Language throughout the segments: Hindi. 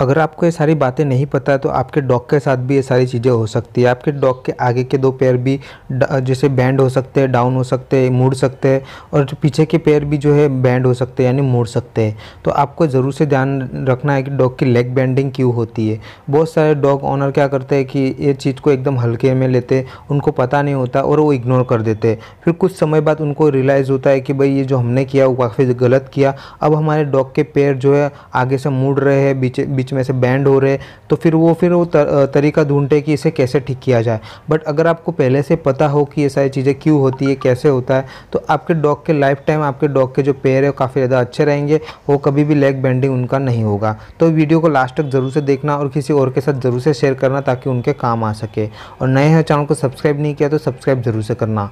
अगर आपको ये सारी बातें नहीं पता है तो आपके डॉग के साथ भी ये सारी चीज़ें हो सकती है आपके डॉग के आगे के दो पैर भी जैसे बैंड हो सकते हैं डाउन हो सकते हैं मुड़ सकते हैं और जो पीछे के पैर भी जो है बैंड हो सकते हैं यानी मुड़ सकते हैं तो आपको ज़रूर से ध्यान रखना है कि डॉग की लेग बैंडिंग क्यों होती है बहुत सारे डॉग ऑनर क्या करते हैं कि ये चीज़ को एकदम हल्के में लेते उनको पता नहीं होता और वो इग्नोर कर देते फिर कुछ समय बाद उनको रियलाइज़ होता है कि भाई ये जो हमने किया वो काफ़ी गलत किया अब हमारे डॉग के पैर जो है आगे से मुड़ रहे हैं बीच बीच में से बैंड हो रहे तो फिर वो फिर वो तर, तरीका ढूंढते कि इसे कैसे ठीक किया जाए बट अगर आपको पहले से पता हो कि ये सारी चीज़ें क्यों होती है कैसे होता है तो आपके डॉग के लाइफ टाइम आपके डॉग के जो पैर है काफ़ी ज़्यादा अच्छे रहेंगे वो कभी भी लेग बैंडिंग उनका नहीं होगा तो वीडियो को लास्ट तक ज़रूर से देखना और किसी और के साथ ज़रूर से शेयर करना ताकि उनके काम आ सके और नए हैं चैनल को सब्सक्राइब नहीं किया तो सब्सक्राइब ज़रूर से करना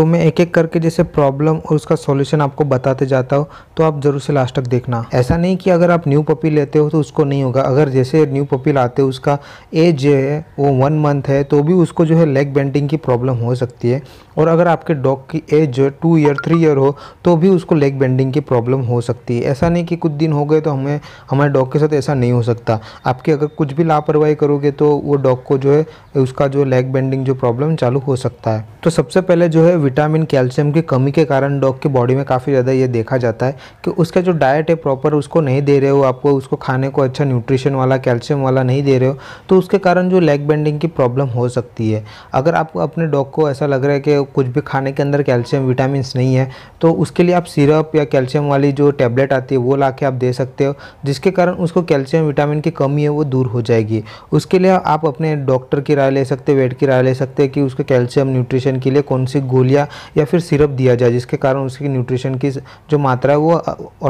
तो मैं एक एक करके जैसे प्रॉब्लम और उसका सॉल्यूशन आपको बताते जाता हूँ तो आप ज़रूर से लास्ट तक देखना ऐसा नहीं कि अगर आप न्यू पपी लेते हो तो उसको नहीं होगा अगर जैसे न्यू पपी लाते हो उसका एज जो है वो वन मंथ है तो भी उसको जो है लेग बेंडिंग की प्रॉब्लम हो सकती है और अगर आपके डॉग की एज जो है टू ईयर थ्री ईयर हो तो भी उसको लेग बेंडिंग की प्रॉब्लम हो सकती है ऐसा नहीं कि कुछ दिन हो गए तो हमें हमारे डॉग के साथ ऐसा नहीं हो सकता आपकी अगर कुछ भी लापरवाही करोगे तो वो डॉग को जो है उसका जो लेग बेंडिंग जो प्रॉब्लम चालू हो सकता है तो सबसे पहले जो है विटामिन कैल्शियम की कमी के कारण डॉग की बॉडी में काफ़ी ज़्यादा ये देखा जाता है कि उसका जो डाइट है प्रॉपर उसको नहीं दे रहे हो आपको उसको खाने को अच्छा न्यूट्रिशन वाला कैल्शियम वाला नहीं दे रहे हो तो उसके कारण जो लेग बेंडिंग की प्रॉब्लम हो सकती है अगर आप अपने डॉग को ऐसा लग रहा है कि कुछ भी खाने के अंदर कैल्शियम विटामिन नहीं है तो उसके लिए आप सिरप या कैल्शियम वाली जो टैबलेट आती है वो ला आप दे सकते हो जिसके कारण उसको कैल्शियम विटामिन की कमी है वो दूर हो जाएगी उसके लिए आप अपने डॉक्टर की राय ले सकते वेट की राय ले सकते हैं कि उसके कैल्शियम न्यूट्रिशन के लिए कौन सी गोलियाँ या फिर सिरप दिया जाए जिसके कारण उसकी न्यूट्रिशन की जो मात्रा है वो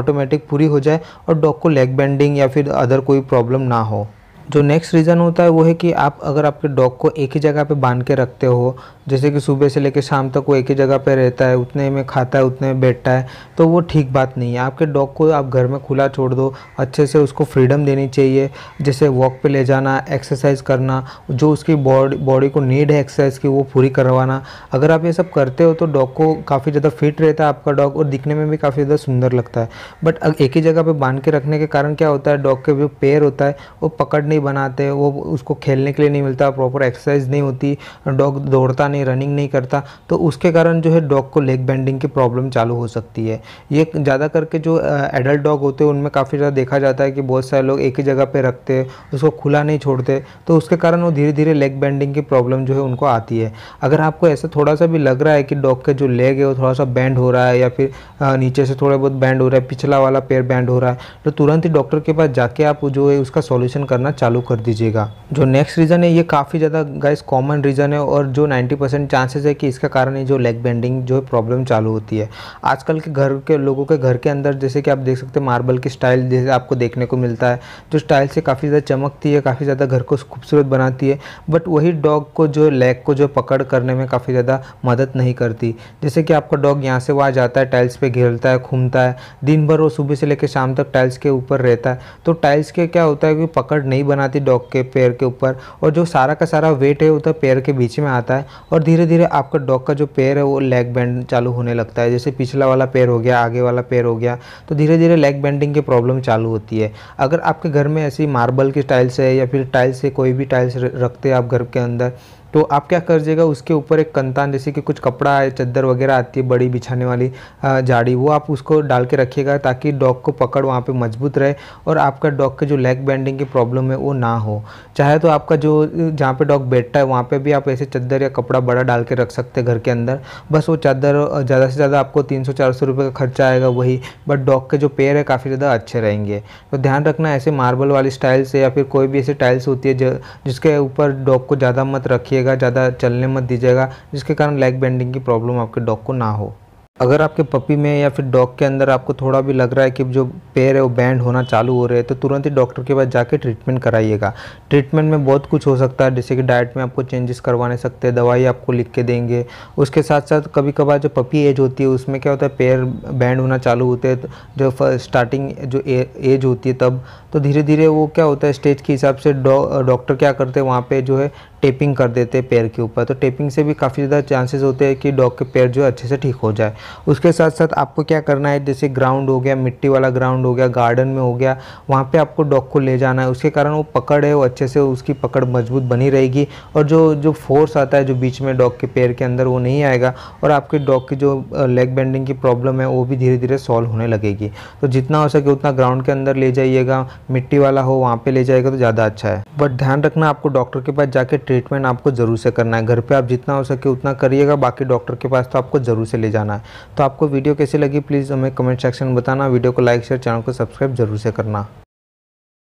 ऑटोमेटिक पूरी हो जाए और डॉग को लेग बेंडिंग या फिर अदर कोई प्रॉब्लम ना हो जो नेक्स्ट रीज़न होता है वो है कि आप अगर आपके डॉग को एक ही जगह पे बांध के रखते हो जैसे कि सुबह से लेकर शाम तक वो एक ही जगह पे रहता है उतने में खाता है उतने में बैठता है तो वो ठीक बात नहीं है आपके डॉग को आप घर में खुला छोड़ दो अच्छे से उसको फ्रीडम देनी चाहिए जैसे वॉक पर ले जाना एक्सरसाइज करना जो उसकी बॉडी बॉडी को नीड है एक्सरसाइज की वो पूरी करवाना अगर आप ये सब करते हो तो डॉग को काफ़ी ज़्यादा फिट रहता है आपका डॉग और दिखने में भी काफ़ी ज़्यादा सुंदर लगता है बट एक ही जगह पर बांध के रखने के कारण क्या होता है डॉग के जो पैर होता है वो पकड़ नहीं ही बनाते हैं वो उसको खेलने के लिए नहीं मिलता प्रॉपर एक्सरसाइज नहीं होती डॉग दौड़ता नहीं रनिंग नहीं करता तो उसके कारण जो है डॉग को लेग बेंडिंग की प्रॉब्लम चालू हो सकती है ये ज़्यादा करके जो एडल्ट डॉग होते हैं उनमें काफ़ी ज़्यादा देखा जाता है कि बहुत सारे लोग एक ही जगह पर रखते हैं उसको खुला नहीं छोड़ते तो उसके कारण वो धीरे धीरे लेग बेंडिंग की प्रॉब्लम जो है उनको आती है अगर आपको ऐसा थोड़ा सा भी लग रहा है कि डॉग के जो लेग है वो थोड़ा सा बैंड हो रहा है या फिर नीचे से थोड़ा बहुत बैंड हो रहा है पिछला वाला पैर बैंड हो रहा है तो तुरंत ही डॉक्टर के पास जाके आप जो है उसका सॉल्यूशन करना चालू चालू कर दीजिएगा जो नेक्स्ट रीज़न है ये काफ़ी ज़्यादा गाइस कॉमन रीज़न है और जो 90 परसेंट चांसेस है कि इसका कारण ये जो लेग बेंडिंग जो प्रॉब्लम चालू होती है आजकल के घर के लोगों के घर के अंदर जैसे कि आप देख सकते हैं मार्बल की स्टाइल जैसे आपको देखने को मिलता है जो स्टाइल से काफ़ी ज़्यादा चमकती है काफ़ी ज़्यादा घर को खूबसूरत बनाती है बट वही डॉग को जो लेग को जो पकड़ करने में काफ़ी ज़्यादा मदद नहीं करती जैसे कि आपका डॉग यहाँ से वहाँ जाता है टाइल्स पर घेरता है घूमता है दिन भर वो सुबह से लेकर शाम तक टाइल्स के ऊपर रहता है तो टाइल्स के क्या होता है कि पकड़ नहीं बनाती डॉग के पैर के ऊपर और जो सारा का सारा वेट है वो तो पैर के बीच में आता है और धीरे धीरे आपका डॉग का जो पैर है वो लेग बैंड चालू होने लगता है जैसे पिछला वाला पैर हो गया आगे वाला पैर हो गया तो धीरे धीरे लेग बैंडिंग की प्रॉब्लम चालू होती है अगर आपके घर में ऐसी मार्बल की टाइल्स है या फिर टाइल्स से कोई भी टाइल्स रखते हैं आप घर के अंदर तो आप क्या कर दीजिएगा उसके ऊपर एक कंतान जैसे कि कुछ कपड़ा है चद्दर वगैरह आती है बड़ी बिछाने वाली जाड़ी वो आप उसको डाल के रखिएगा ताकि डॉग को पकड़ वहाँ पे मजबूत रहे और आपका डॉग के जो लेग बैंडिंग की प्रॉब्लम है वो ना हो चाहे तो आपका जो जहाँ पे डॉग बैठता है वहाँ पे भी आप ऐसे चादर या कपड़ा बड़ा डाल के रख सकते हैं घर के अंदर बस वो चादर ज़्यादा से ज़्यादा आपको तीन सौ चार सौ रुपये का खर्चा आएगा वही बट डॉग के जो पैर है काफ़ी ज़्यादा अच्छे रहेंगे तो ध्यान रखना ऐसे मार्बल वाली स्टाइल्स या फिर कोई भी ऐसे टाइल्स होती है जिसके ऊपर डॉग को ज़्यादा मत रखिए दीजिएगा ज़्यादा चलने मत दीजिएगा जिसके कारण लेग बेंडिंग की प्रॉब्लम आपके डॉग को ना हो अगर आपके पपी में या फिर डॉग के अंदर आपको थोड़ा भी लग रहा है कि जो पैर है वो बैंड होना चालू हो रहे हैं तो तुरंत ही डॉक्टर के पास जाके ट्रीटमेंट कराइएगा ट्रीटमेंट में बहुत कुछ हो सकता है जैसे कि डाइट में आपको चेंजेस करवाने सकते हैं दवाई आपको लिख के देंगे उसके साथ साथ कभी कभार जो पपी एज होती है उसमें क्या होता है पैर बैंड होना चालू होते हैं जो स्टार्टिंग जो एज होती है तब तो धीरे धीरे वो क्या होता है स्टेज के हिसाब से डॉक्टर क्या करते हैं वहाँ पर जो है टेपिंग कर देते हैं पैर के ऊपर तो टेपिंग से भी काफ़ी ज़्यादा चांसेस होते हैं कि डॉग के पैर जो अच्छे से ठीक हो जाए उसके साथ साथ आपको क्या करना है जैसे ग्राउंड हो गया मिट्टी वाला ग्राउंड हो गया गार्डन में हो गया वहाँ पर आपको डॉग को ले जाना है उसके कारण वो पकड़ है वो अच्छे से उसकी पकड़ मजबूत बनी रहेगी और जो जो फोर्स आता है जो बीच में डॉग के पैर के अंदर वो नहीं आएगा और आपके डॉग की जो लेग बेंडिंग की प्रॉब्लम है वो भी धीरे धीरे सॉल्व होने लगेगी तो जितना हो सके उतना ग्राउंड के अंदर ले जाइएगा मिट्टी वाला हो वहाँ पर ले जाएगा तो ज़्यादा अच्छा है बट ध्यान रखना आपको डॉक्टर के पास जाके ट्रीटमेंट आपको ज़रूर से करना है घर पे आप जितना हो सके उतना करिएगा बाकी डॉक्टर के पास तो आपको ज़रूर से ले जाना है तो आपको वीडियो कैसी लगी प्लीज़ हमें कमेंट सेक्शन में बताना वीडियो को लाइक शेयर चैनल को सब्सक्राइब जरूर से करना